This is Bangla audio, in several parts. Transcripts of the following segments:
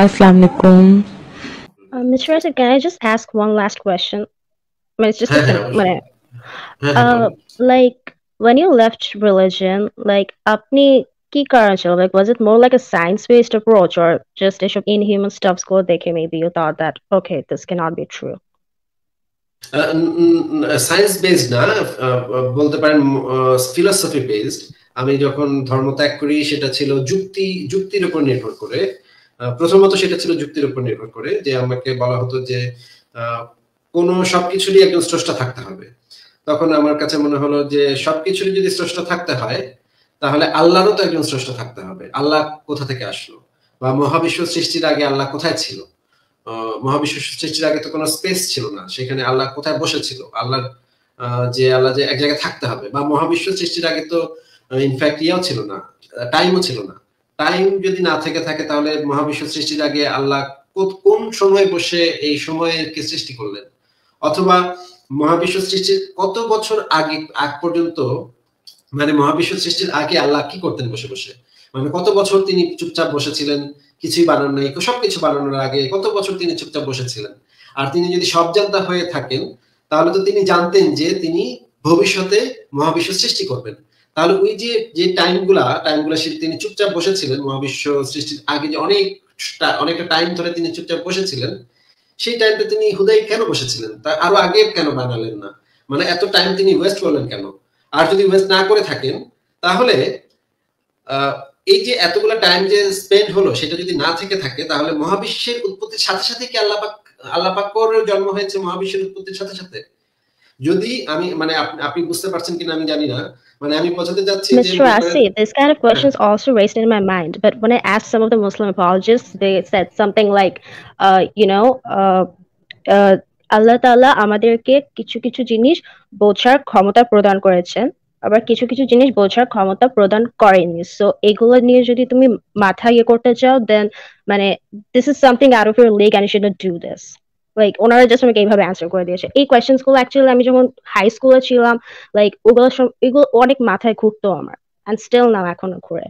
Assalamu alaikum. Uh, Mr. Reza, can I just ask one last question? I mean, it's just a uh, like when you left religion, like apni like was it more like a science based approach or just of inhuman stuff গুলো দেখে maybe you thought that okay this cannot be true science based না বলতে পারেন ফিলোসফি বেসড আমি যখন ধর্ম ত্যাগ করি সেটা ছিল যুক্তি যুক্তির উপর নির্ভর করে প্রথমত সেটা ছিল যুক্তির উপর নির্ভর করে যে আমাকে বলা হতো যে কোন সবকিছুরই একজন স্রষ্টা থাকতে হবে তখন আমার কাছে মনে হলো যে সবকিছুরই যদি স্রষ্টা থাকতে হয় তাহলে আল্লাহরও তো একজন স্রষ্টা থাকতে হবে আল্লাহ কোথা থেকে আসলো বা মহাবিশ্ব সৃষ্টির আগে আল্লাহ কোথায় ছিল মহাবিশ্ব সৃষ্টির আগে তো কোনো স্পেস ছিল না সেখানে আল্লাহ কোথায় বসেছিল আল্লাহ যে আল্লাহ যে এক জায়গায় থাকতে হবে বা মহাবিশ্ব সৃষ্টির আগে তো ইনফ্যাক্ট ইয়াও ছিল না টাইমও ছিল না টাইম যদি না থেকে থাকে তাহলে মহাবিশ্ব সৃষ্টির আগে আল্লাহ কোন সময় বসে এই সময়েরকে সৃষ্টি করলেন অথবা মহাবিশ্ব সৃষ্টির কত বছর আগে আগ পর্যন্ত মানে মহাবিশ্ব সৃষ্টির আগে আল্লাহ কি করতেন বসে বসে মানে কত বছর তিনি চুপচাপ বসেছিলেন কিছুই বানান নাই সবকিছু বানানোর আগে কত বছর তিনি চুপচাপ বসেছিলেন আর তিনি যদি সব জানতা হয়ে থাকেন তাহলে তো তিনি জানতেন যে তিনি ভবিষ্যতে মহাবিশ্ব সৃষ্টি করবেন তাহলে ওই যে যে টাইমগুলা টাইমগুলা তিনি চুপচাপ বসেছিলেন মহাবিশ্ব সৃষ্টির আগে যে অনেক অনেকটা টাইম ধরে তিনি চুপচাপ বসেছিলেন সেই টাইমটা তিনি হুদাই কেন বসেছিলেন তা আরো আগে কেন বানালেন না মানে এত টাইম তিনি ওয়েস্ট করলেন কেন আর যদি ওয়েস্ট না করে থাকেন তাহলে এই যে এতগুলো টাইম যে স্পেন্ড হলো সেটা যদি না থেকে থাকে তাহলে মহাবিশ্বের উৎপত্তির সাথে সাথে কি আল্লাপাক আল্লাপাকর জন্ম হয়েছে মহাবিশ্বের উৎপত্তির সাথে সাথে যদি আমি মানে আপনি বুঝতে পারছেন কিনা আমি জানি না মানে আমি বোঝাতে যাচ্ছি যে Mr. Asif, this kind of questions also raised in my mind, but when I asked some of the Muslim apologists, they said something like, uh, you know, uh, uh, আল্লাহ তাআলা আমাদেরকে কিছু কিছু জিনিস বোঝার ক্ষমতা প্রদান করেছেন আবার কিছু কিছু জিনিস বোঝার ক্ষমতা প্রদান করেনি সো এগুলো নিয়ে যদি তুমি মাথা ইয়ে করতে চাও দেন মানে this is something out of your league and you should do this like ওনারা জাস্ট আমাকে এইভাবে অ্যান্সার করে দিয়েছে এই কোয়েশ্চেন্স গুলো অ্যাকচুয়ালি আমি যখন হাই স্কুলে ছিলাম লাইক ওগুলো এগুলো অনেক মাথায় ঘুরতো আমার অ্যান্ড স্টিল নাও এখনো ঘুরে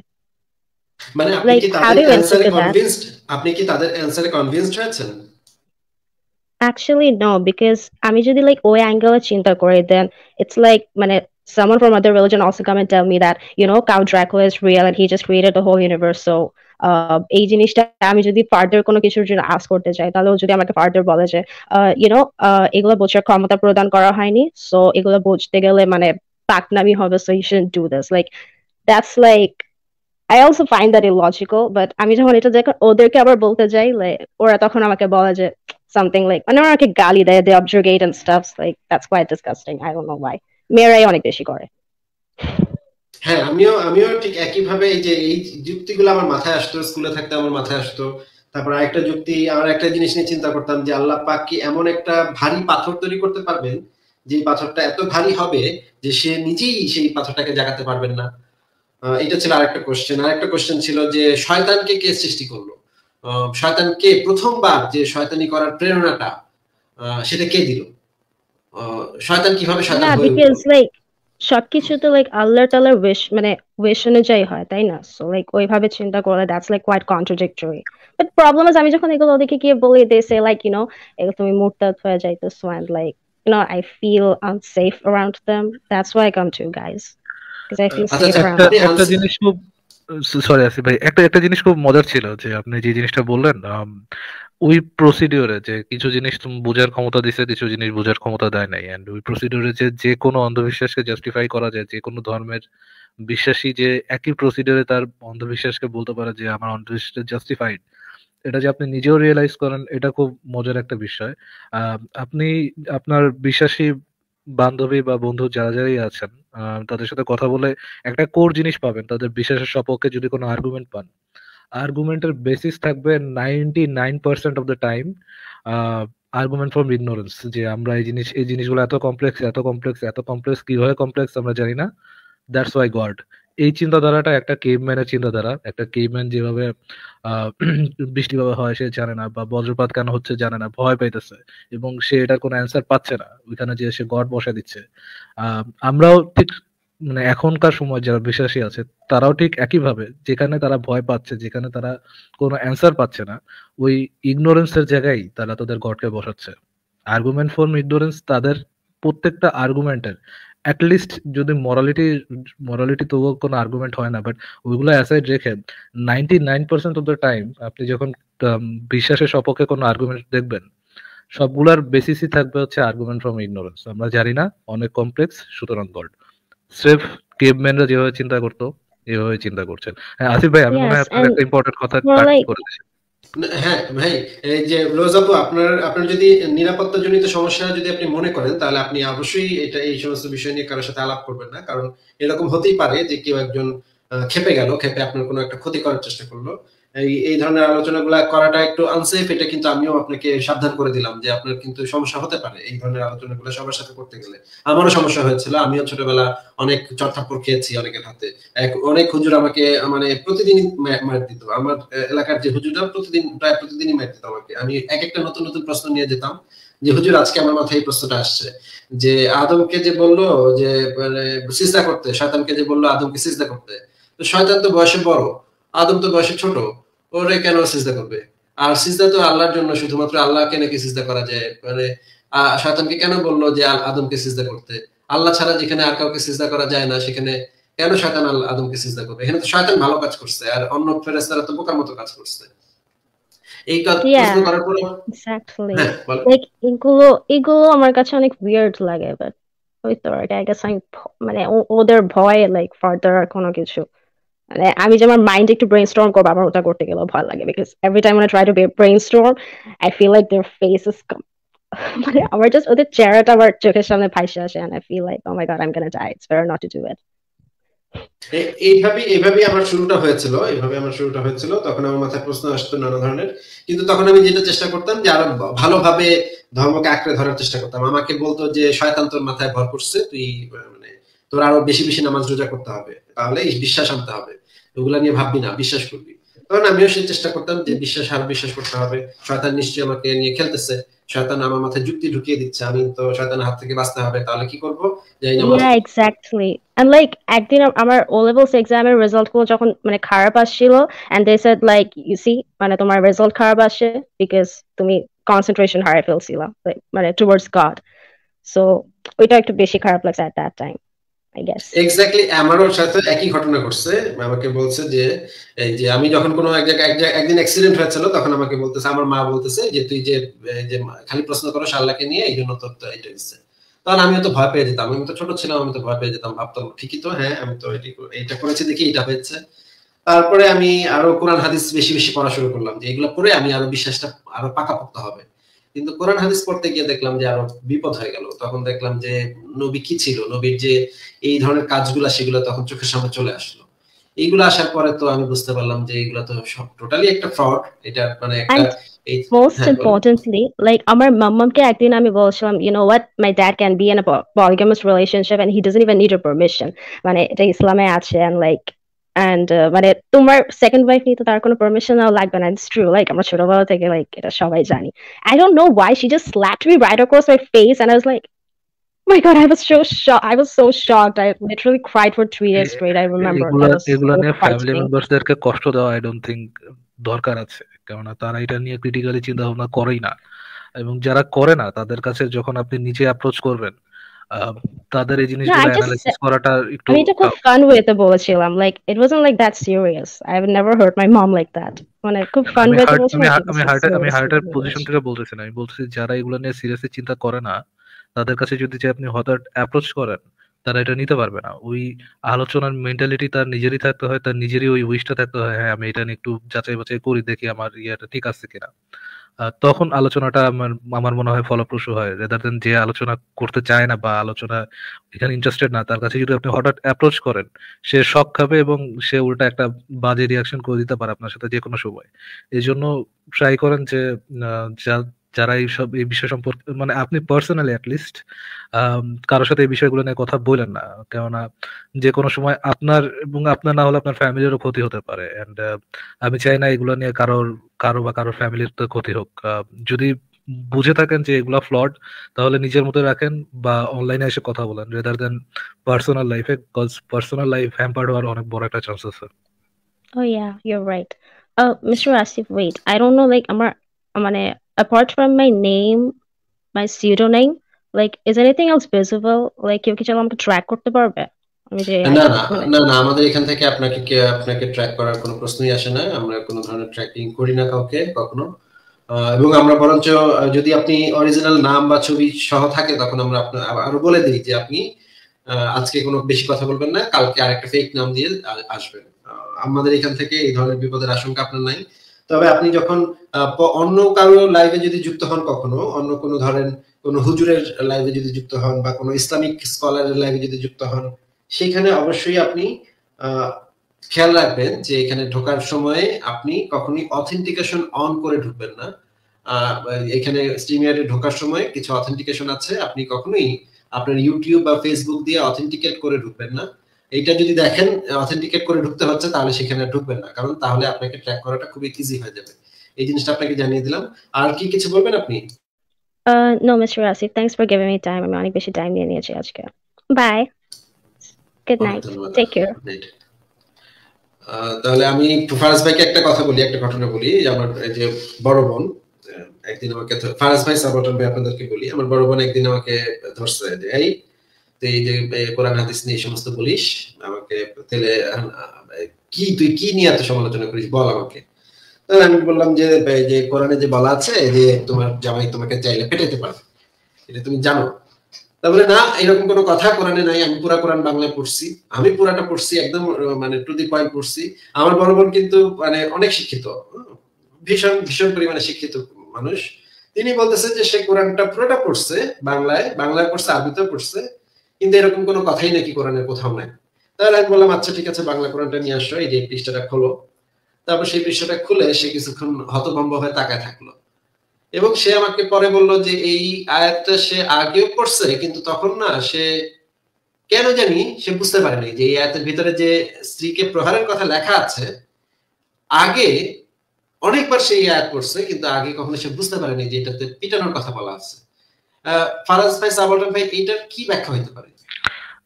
actually no because আমি যদি like ওই অ্যাঙ্গেলে চিন্তা করি then it's like মানে someone from other religion also come and tell me that you know cow Dracula is real and he just created the whole universe এই জিনিসটা আমি যদি ফার্দার কোনো কিছুর জন্য আস করতে চাই তাহলেও যদি আমাকে ফার্দার বলে যে ইউনো এগুলো বোঝার ক্ষমতা প্রদান করা হয়নি সো এগুলো বুঝতে গেলে মানে পাকনামি হবে so you should do this like that's like I also find that illogical but আমি যখন এটা দেখ ওদেরকে আবার বলতে যাই ওরা তখন আমাকে বলে যে সামথিং লাইক মানে ওরা গালি দেয় দে অবজুগেট and stuffs like that's quite disgusting I don't know why মেয়েরাই অনেক বেশি করে হ্যাঁ আমিও আমিও ঠিক একইভাবে এই যে এই যুক্তিগুলো আমার মাথায় আসতো স্কুলে থাকতে আমার মাথায় আসতো তারপর আরেকটা যুক্তি আর একটা জিনিস নিয়ে চিন্তা করতাম যে আল্লাহ পাক কি এমন একটা ভারী পাথর তৈরি করতে পারবেন যে পাথরটা এত ভারী হবে যে সে নিজেই সেই পাথরটাকে জাগাতে পারবেন না এটা ছিল আরেকটা কোশ্চেন আরেকটা কোশ্চেন ছিল যে শয়তানকে কে সৃষ্টি করলো শয়তানকে প্রথমবার যে শয়তানি করার প্রেরণাটা সেটা কে দিল শয়তান কিভাবে শয়তান হয়ে সবকিছু তো লাইক আল্লাহ তালার উইশ মানে উইশ অনুযায়ী হয় তাই না সো লাইক ওইভাবে চিন্তা করলে that's like quite contradictory but problem আছে আমি যখন এগুলো ওদেরকে গিয়ে বলি বলে সে লাইক ইউ নো এগুলো তুমি মুরতাদ হয়ে যাইতেছো and like you know I feel unsafe around them that's why come to guys একটা জিনিস খুব সরি আসিফ ভাই একটা একটা জিনিস খুব মজার ছিল যে আপনি যে জিনিসটা বললেন um, ওই প্রসিডিওরে যে কিছু জিনিস তুমি বোঝার ক্ষমতা দিছে কিছু জিনিস বোঝার ক্ষমতা দেয় নাই এন্ড ওই প্রসিডিওরে যে যে কোনো অন্ধবিশ্বাসকে জাস্টিফাই করা যায় যে কোনো ধর্মের বিশ্বাসী যে একই প্রসিডিওরে তার অন্ধবিশ্বাসকে বলতে পারে যে আমার অন্ধবিশ্বাস জাস্টিফাইড এটা যে আপনি নিজেও রিয়েলাইজ করেন এটা খুব মজার একটা বিষয় আপনি আপনার বিশ্বাসী বান্ধবী বা বন্ধু যারা যারাই আছেন তাদের সাথে কথা বলে একটা কোর জিনিস পাবেন তাদের বিশ্বাসের সপক্ষে যদি কোনো আর্গুমেন্ট পান আর্গুমেন্টের বেসিস থাকবে ninety nine percent of the time argument from ignorance যে আমরা এই জিনিস এই জিনিসগুলো এত কমপ্লেক্স এত কমপ্লেক্স এত কমপ্লেক্স কিভাবে কমপ্লেক্স আমরা জানি না দ্যাটস ওয়াই গড এই চিন্তাধারাটা একটা কেভম্যানের চিন্তাধারা একটা ম্যান যেভাবে বৃষ্টিভাবে হয় সে জানে না বা বজ্রপাত কেন হচ্ছে জানে না ভয় পাইতেছে এবং সে এটার কোনো অ্যান্সার পাচ্ছে না ওইখানে যে সে গড বসে দিচ্ছে আমরাও ঠিক মানে এখনকার সময় যারা বিশ্বাসী আছে তারাও ঠিক একইভাবে যেখানে তারা ভয় পাচ্ছে যেখানে তারা কোনো অ্যান্সার পাচ্ছে না ওই ইগনোরেন্সের জায়গায় তারা তাদের গডকে বসাচ্ছে আর্গুমেন্ট ফর ইগনোরেন্স তাদের প্রত্যেকটা আর্গুমেন্টের অ্যাটলিস্ট যদি মরালিটি মরালিটি তবুও কোনো আর্গুমেন্ট হয় না বাট ওইগুলো অ্যাসাইড রেখে ninety nine percent of the time আপনি যখন বিশ্বাসের সপক্ষে কোনো আর্গুমেন্ট দেখবেন সবগুলার বেসিসই থাকবে হচ্ছে আর্গুমেন্ট ফ্রম ইগনোরেন্স আমরা জানি না অনেক কমপ্লেক্স সুতরাং গল্ড সেফ কেভম্যানরা যেভাবে চিন্তা করতো এভাবে চিন্তা করছেন হ্যাঁ আসিফ ভাই আমি মনে হয় আপনার একটা ইম্পর্টেন্ট কথা কাট করে দিয়েছি হ্যাঁ ভাই যে রোজ আপু আপনার আপনার যদি জনিত সমস্যা যদি আপনি মনে করেন তাহলে আপনি অবশ্যই এটা এই সমস্ত বিষয় নিয়ে কারোর সাথে আলাপ করবেন না কারণ এরকম হতেই পারে যে কেউ একজন খেপে গেল খেপে আপনার কোনো একটা ক্ষতি করার চেষ্টা করলো এই ধরনের ধরনের আলোচনাগুলো করাটা একটু আনসেফ এটা কিন্তু আমিও আপনাকে সাবধান করে দিলাম যে আপনার কিন্তু সমস্যা হতে পারে এই ধরনের আলোচনাগুলো সবার সাথে করতে গেলে আমারও সমস্যা হয়েছিল আমিও ছোটবেলা অনেক চটথাপ্পর খেয়েছি অনেকের হাতে এক অনেক হুজুর আমাকে মানে প্রতিদিন মার দিত আমার এলাকার যে হুজুরটা প্রতিদিন প্রায় প্রতিদিনই মার দিত আমাকে আমি এক একটা নতুন নতুন প্রশ্ন নিয়ে যেতাম যে হুজুর আজকে আমার মাথায় এই প্রশ্নটা আসছে যে আদমকে যে বললো যে মানে সিজদা করতে শয়তানকে যে বললো আদমকে সিজদা করতে তো শয়তান তো বয়সে বড় আদম তো বয়সে ছোট ওরে কেন সিজদা করবে আর সিজদা তো আল্লাহর জন্য শুধুমাত্র আল্লাহকে নাকি সিজদা করা যায় মানে শয়তানকে কেন বললো যে আদমকে সিজদা করতে আল্লাহ ছাড়া যেখানে আর কাউকে সিজদা করা যায় না সেখানে কেন শয়তান আদমকে সিজদা করবে এখানে তো শয়তান ভালো কাজ করছে আর অন্য ফেরেস্তারা তো বোকার মতো কাজ করছে হ্যাঁ, মানে ওদের ভয় লাইক ফার্দার কোনো কিছু মানে আমি যে আমার মাইন্ড একটু ব্রেন স্টর্ম করবো আমার ওটা করতে গেলেও ভালো লাগে because every time try to brain storm I feel like their face is মানে আমার জাস্ট ওদের চেহারাটা আমার চোখের সামনে ভাইসে আসে I feel like oh my god I am gonna die it's very not to do it এইভাবে এইভাবে আমার শুরুটা হয়েছিল এইভাবে আমার শুরুটা হয়েছিল তখন আমার মাথায় প্রশ্ন আসতো নানা ধরনের কিন্তু তখন আমি যেটা চেষ্টা করতাম যে আরো ভালোভাবে ধর্মকে আঁকড়ে ধরার চেষ্টা করতাম আমাকে বলতো যে শয়তান তোর মাথায় ভর করছে তুই মানে তোর আরো বেশি বেশি নামাজ রোজা করতে হবে তাহলে বিশ্বাস আনতে হবে ওগুলা নিয়ে ভাববি না বিশ্বাস করবি কারণ আমিও সেই চেষ্টা করতাম যে বিশ্বাস আর বিশ্বাস করতে হবে শয়তান নিশ্চয়ই আমাকে নিয়ে খেলতেছে শয়তান আমার মাথায় যুক্তি ঢুকিয়ে দিচ্ছে আমি তো শয়তানের হাত থেকে বাঁচতে হবে তাহলে কি করব না এক্স্যাক্টলি এন্ড লাইক একদিন আমার ও লেভেলস এক্সামের রেজাল্ট গুলো যখন মানে খারাপ আসছিল and they said like you see মানে তোমার রেজাল্ট খারাপ আসে বিকজ তুমি কনসেন্ট্রেশন হারিয়ে ফেলছিলা মানে টুয়ার্ডস গড সো ওইটা একটু বেশি খারাপ লাগছে at that time I guess exactly আমারও সাথে একই ঘটনা ঘটছে আমাকে বলছে যে এই যে আমি যখন কোনো এক জায়গায় একদিন অ্যাক্সিডেন্ট হয়েছিল তখন আমাকে বলতেছে আমার মা বলতেছে যে তুই যে যে খালি প্রশ্ন করো শাল্লাকে নিয়ে এই জন্য তোর এটা দিচ্ছে তখন আমি তো ভয় পেয়ে যেতাম আমি তো ছোট ছিলাম আমি তো ভয় পেয়ে যেতাম ভাবতাম ঠিকই তো হ্যাঁ আমি তো এটা করেছি দেখি এটা হয়েছে তারপরে আমি আরো কোরআন হাদিস বেশি বেশি পড়া শুরু করলাম যে এগুলো পড়ে আমি আরো বিশ্বাসটা আরো পাকাপোক্ত হবে কিন্তু কোরআন হাদিস পড়তে গিয়ে দেখলাম যে আরো বিপদ হয়ে গেল তখন দেখলাম যে নবী কি ছিল নবীর যে এই ধরনের কাজগুলা সেগুলো তখন চোখের সামনে চলে আসলো এইগুলো আসার পরে তো আমি বুঝতে পারলাম যে এগুলো তো সব টোটালি একটা ফ্রড এটা মানে একটা most হ্যাঁ, importantly like আমার মাম্মামকে একদিন আমি বলছিলাম you know what my dad can be in a polygamous relationship and he doesn't even need your permission মানে এটা ইসলামে আছে and like অ্যান্ড uh, মানে তোমার সেকেন্ড ওয়াইফ নিয়ে তো তার কোনো পারমিশন লাগবে না ইটস ট্রু লাইক আমরা ছোটবেলা থেকে লাইক এটা সবাই জানি I don't know why she just slapped me right across my face I was like so i was so literally নিয়ে ফ্যামিলি মেম্বারসদেরকে কষ্ট দেওয়া আই ডোন্ট থিংক দরকার আছে কেননা তারা এটা নিয়ে ক্রিটিক্যালি চিন্তা ভাবনা করেই না এবং যারা করে না তাদের কাছে যখন আপনি নিজে অ্যাপ্রোচ করবেন Um, তাদের এই জিনিসগুলো করাটা একটু আমি খুব ফান ওয়েতে বলেছিলাম like it wasn't like that serious I have never hurt my mom like that মানে খুব ফান ওয়েতে আমি হার্ট আমি হার্টের পজিশন থেকে বলতেছি না আমি বলতেছি যারা এগুলো নিয়ে সিরিয়াসলি চিন্তা করে না তাদের কাছে যদি যে আপনি হঠাৎ অ্যাপ্রোচ করেন তারা এটা নিতে পারবে না ওই আলোচনার মেন্টালিটি তার নিজেরই থাকতে হয় তার নিজেরই ওই উইশটা থাকতে হয় হ্যাঁ আমি এটা নিয়ে একটু যাচাই বাছাই করি দেখি আমার ইয়েটা ঠিক আছে কিনা তখন আলোচনাটা আমার আমার মনে হয় ফলপ্রসূ হয় রেদার দেন যে আলোচনা করতে চায় না বা আলোচনা এখানে ইন্টারেস্টেড না তার কাছে যদি আপনি হঠাৎ অ্যাপ্রোচ করেন সে শখ খাবে এবং সে উল্টা একটা বাজে রিয়াকশন করে দিতে পারে আপনার সাথে যে কোনো সময় এই জন্য ট্রাই করেন যে যা যারা এই সব এই বিষয় সম্পর্কে মানে আপনি পার্সোনালি অ্যাটলিস্ট কারোর সাথে এই বিষয়গুলো নিয়ে কথা বলেন না কেননা যে কোনো সময় আপনার এবং আপনার না হলে আপনার ফ্যামিলিরও ক্ষতি হতে পারে অ্যান্ড আমি চাই না এগুলো নিয়ে কারোর কারো বা কারোর ফ্যামিলির তো ক্ষতি হোক যদি বুঝে থাকেন যে এগুলা ফ্লড তাহলে নিজের মতো রাখেন বা অনলাইনে এসে কথা বলেন রেদার দেন পার্সোনাল লাইফে কজ পার্সোনাল লাইফ হ্যাম্পার্ড হওয়ার অনেক বড় একটা চান্স আছে oh yeah you are right mister Asif wait I don't know like আমার মানে apart from my name, my pseudonym, like is anything else visible? Like you can আমাকে ট্র্যাক করতে পারবে? না না না আমাদের এখান থেকে আপনাকে কে আপনাকে ট্র্যাক করার কোনো প্রশ্নই আসে না আমরা কোনো ধরনের ট্র্যাকিং করি না কাউকে কখনো এবং আমরা বরঞ্চ যদি আপনি অরিজিনাল নাম বা ছবি সহ থাকে তখন আমরা আপনার আরো বলে দিই যে আপনি আজকে কোনো বেশি কথা বলবেন না কালকে আরেকটা ফেক নাম দিয়ে আসবেন আমাদের এখান থেকে এই ধরনের বিপদের আশঙ্কা আপনার নাই তবে আপনি যখন অন্য কারো লাইভে যদি যুক্ত হন কখনো অন্য কোনো ধরেন কোনো হুজুরের লাইভে যদি যুক্ত হন বা কোনো ইসলামিক স্কলারের লাইভে যদি যুক্ত হন সেখানে অবশ্যই আপনি খেয়াল রাখবেন যে এখানে ঢোকার সময়ে আপনি কখনই অথেন্টিকেশন অন করে ঢুকবেন না এখানে স্ট্রিমিয়ারে ঢোকার সময় কিছু অথেন্টিকেশন আছে আপনি কখনোই আপনার ইউটিউব বা ফেসবুক দিয়ে অথেন্টিকেট করে ঢুকবেন না এইটা যদি দেখেন অথেন্টিকেট করে ঢুকতে হচ্ছে তাহলে সেখানে ঢুকবেন না কারণ তাহলে আপনাকে ট্র্যাক করাটা খুব ইজি হয়ে যাবে এই জিনিসটা আপনাকে জানিয়ে দিলাম আর কি কিছু বলবেন আপনি no mister Asif thanks for giving me time আমি অনেক বেশি টাইম নিয়ে নিয়েছি আজকে bye good night take care তাহলে আমি ফারাজ ভাইকে একটা কথা বলি একটা ঘটনা বলি আমার যে বড় বোন একদিন আমাকে ফারাজ ভাই সাপোর্টার ভাই আপনাদেরকে বলি আমার বড় বোন একদিন আমাকে ধরছে যে এই তো এই যে কোরআন হাদিস নিয়ে সমস্ত বলিস আমাকে তাহলে কি তুই কি নিয়ে এত সমালোচনা করিস বল আমাকে তাহলে আমি বললাম যে যে কোরআনে যে বলা আছে যে তোমার জামাই তোমাকে চাইলে পারবে এটা তুমি জানো তারপরে না এরকম কোনো কথা কোরআনে নাই আমি পুরা কোরআন বাংলায় পড়ছি আমি পুরাটা পড়ছি একদম মানে টু দি পয়েন্ট পড়ছি আমার বড় বোন কিন্তু মানে অনেক শিক্ষিত ভীষণ ভীষণ পরিমাণে শিক্ষিত মানুষ তিনি বলতেছে যে সে কোরআনটা পুরোটা পড়ছে বাংলায় বাংলায় পড়ছে আরবিতেও পড়ছে কিন্তু এরকম কোনো কথাই নাকি কোরআনের কোথাও নাই তাহলে আমি বললাম আচ্ছা ঠিক আছে বাংলা কোরআনটা নিয়ে আসো এই যে পৃষ্ঠাটা খোলো তারপর সেই পৃষ্ঠাটা খুলে সে কিছুক্ষণ হতভম্ব হয়ে তাকায় থাকলো এবং সে আমাকে পরে বলল যে এই আয়াতটা সে আগেও পড়ছে কিন্তু তখন না সে কেন জানি সে বুঝতে পারেনি যে এই আয়াতের ভিতরে যে স্ত্রীকে প্রহারের কথা লেখা আছে আগে অনেকবার সে এই আয়াত পড়ছে কিন্তু আগে কখনো সে বুঝতে পারেনি যে এটাতে পিটানোর কথা বলা আছে ফারাজ ভাই সাবলটন ভাই এটার কি ব্যাখ্যা হইতে পারে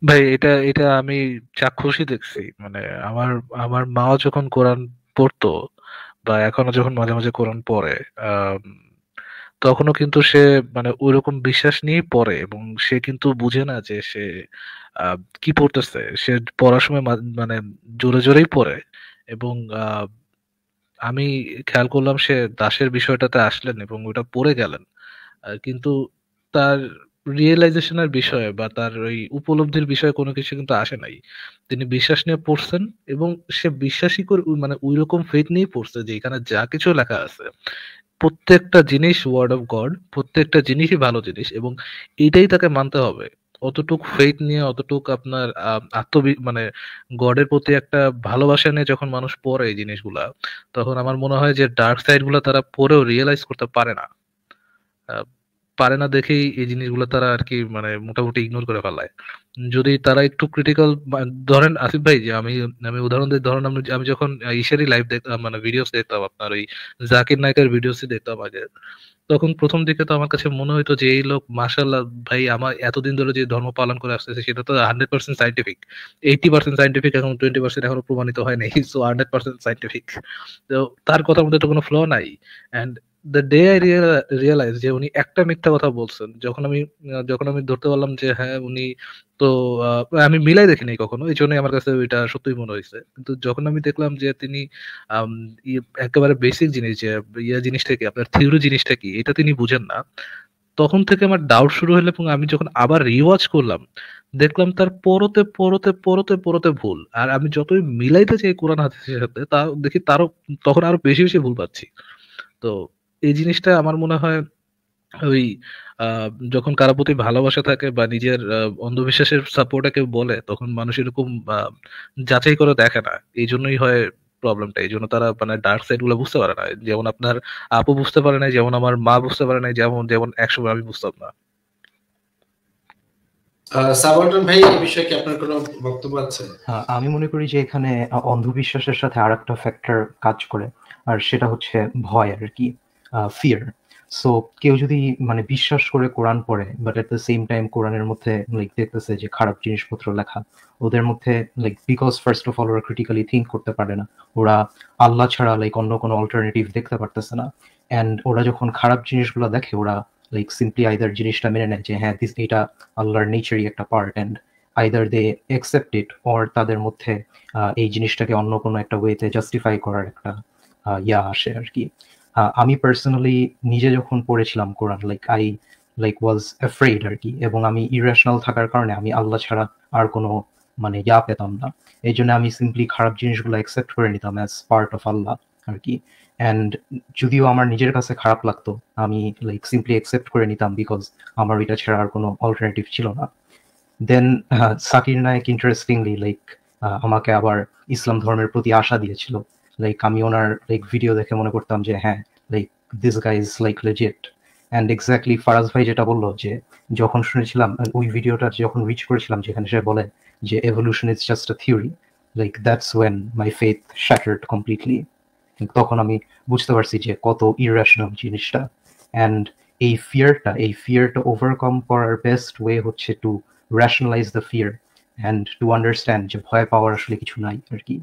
ভাই এটা এটা আমি চাক্ষুষই দেখছি মানে আমার আমার মা যখন কোরআন পড়তো বা এখনো যখন মাঝে মাঝে কোরআন পড়ে তখনও কিন্তু সে মানে ওইরকম বিশ্বাস নিয়ে পড়ে এবং সে কিন্তু বুঝে না যে সে কি পড়তেছে সে পড়ার সময় মানে জোরে জোরেই পড়ে এবং আমি খেয়াল করলাম সে দাসের বিষয়টাতে আসলেন এবং ওটা পড়ে গেলেন কিন্তু তার রিয়েলাইজেশনের বিষয়ে বা তার ওই উপলব্ধির বিষয়ে কোনো কিছু কিন্তু আসে নাই তিনি বিশ্বাস নিয়ে পড়ছেন এবং সে বিশ্বাসই করে মানে ওই রকম ফেথ নিয়েই পড়ছে যে এখানে যা কিছু লেখা আছে প্রত্যেকটা জিনিস ওয়ার্ড অফ গড প্রত্যেকটা জিনিসই ভালো জিনিস এবং এটাই তাকে মানতে হবে অতটুক ফেথ নিয়ে অতটুক আপনার আত্ম মানে গডের প্রতি একটা ভালোবাসা নিয়ে যখন মানুষ পড়ে এই জিনিসগুলা তখন আমার মনে হয় যে ডার্ক সাইডগুলো তারা পরেও রিয়েলাইজ করতে পারে না পারে না দেখেই এই জিনিসগুলো তারা আর কি মানে মোটামুটি ইগনোর করে ফেলায় যদি তারা একটু ক্রিটিক্যাল ধরেন আসিফ ভাই যে আমি আমি উদাহরণ দিই ধরেন আমি আমি যখন ঈশারি লাইভ দেখতাম মানে ভিডিওস দেখতাম আপনার ওই জাকির নায়কের ভিডিওস দেখতাম আগে তখন প্রথম দিকে তো আমার কাছে মনে হইতো যে এই লোক মাসাল্লাহ ভাই আমার এতদিন ধরে যে ধর্ম পালন করে আসতেছে সেটা তো hundred percent scientific eighty percent scientific এখন টোয়েন্টি পার্সেন্ট এখনো প্রমাণিত হয় নাই সো হান্ড্রেড পার্সেন্ট সাইন্টিফিক তো তার কথার মধ্যে তো কোনো ফ্ল নাই and the day I realise যে উনি একটা মিথ্যা কথা বলছেন যখন আমি যখন আমি ধরতে পারলাম যে হ্যাঁ উনি তো আমি মিলাই দেখিনি কখনো এই জন্যই আমার কাছে ওইটা সত্যিই মনে হয়েছে কিন্তু যখন আমি দেখলাম যে তিনি ইয়ে, একেবারে বেসিক জিনিস যে ইয়া জিনিসটা কি আপনার থিওরি জিনিসটা কি এটা তিনি বুঝেন না তখন থেকে আমার ডাউট শুরু হলো এবং আমি যখন আবার রিওয়াচ করলাম দেখলাম তার পরতে পরতে পরতে পরতে ভুল আর আমি যতই মিলাইতে চাই কোরআন হাদিসের সাথে তা দেখি তারও তখন আরো বেশি বেশি ভুল পাচ্ছি তো এই জিনিসটা আমার মনে হয় ওই যখন কারো প্রতি ভালোবাসা থাকে বা নিজের অন্ধবিশ্বাসের সাপোর্টে কেউ বলে তখন মানুষ এরকম যাচাই করে দেখে না এই জন্যই হয় প্রবলেমটা এই জন্য তারা মানে ডার্ক সাইড গুলো বুঝতে পারে না যেমন আপনার আপু বুঝতে পারে না যেমন আমার মা বুঝতে পারে না যেমন যেমন একসময় আমি বুঝতাম না আমি মনে করি যে এখানে অন্ধবিশ্বাসের সাথে আরেকটা ফ্যাক্টর কাজ করে আর সেটা হচ্ছে ভয় আর কি ফিয়ার সো কেউ যদি মানে বিশ্বাস করে কোরআন পড়ে but at the same time কোরআনের মধ্যে লাইক দেখতেছে যে খারাপ জিনিসপত্র লেখা ওদের মধ্যে like because first of all ওরা ক্রিটিক্যালি থিঙ্ক করতে পারে না ওরা আল্লাহ ছাড়া লাইক অন্য কোনো অল্টারনেটিভ দেখতে পারতেছে না অ্যান্ড ওরা যখন খারাপ জিনিসগুলো দেখে ওরা লাইক সিম্পলি আইদার জিনিসটা মেনে নেয় যে হ্যাঁ দিস এটা আল্লাহর নেচারই একটা part and either they accept it or তাদের মধ্যে এই জিনিসটাকে অন্য কোনো একটা ওয়েতে জাস্টিফাই করার একটা ইয়া আসে আর কি আমি পার্সোনালি নিজে যখন পড়েছিলাম Quran like I like was afraid আর কি এবং আমি ইরেশনাল থাকার কারণে আমি আল্লাহ ছাড়া আর কোনো মানে ইয়া পেতাম না এই জন্য আমি সিম্পলি খারাপ জিনিসগুলো অ্যাকসেপ্ট করে নিতাম অ্যাজ পার্ট অফ আল্লাহ আর কি অ্যান্ড যদিও আমার নিজের কাছে খারাপ লাগতো আমি লাইক সিম্পলি অ্যাকসেপ্ট করে নিতাম বিকজ আমার এটা ছাড়া আর কোনো অল্টারনেটিভ ছিল না then Zakir Naik interestingly like আমাকে আবার ইসলাম ধর্মের প্রতি আশা দিয়েছিল লাইক আমি ওনার লাইক ভিডিও দেখে মনে করতাম যে হ্যাঁ like this guy is like legit and exactly Faraz ভাই যেটা বললো যে যখন শুনেছিলাম ওই ভিডিওটা যখন রিচ করেছিলাম যেখানে সে বলে যে evolution is just a theory like that's when my faith shattered completely তখন আমি বুঝতে পারছি যে কত ইরেশনাল জিনিসটা অ্যান্ড এই ফিয়ারটা এই ফিয়ারটা ওভারকাম করার বেস্ট ওয়ে হচ্ছে to rationalise the fear and to understand যে ভয় পাওয়ার আসলে কিছু নাই আর কি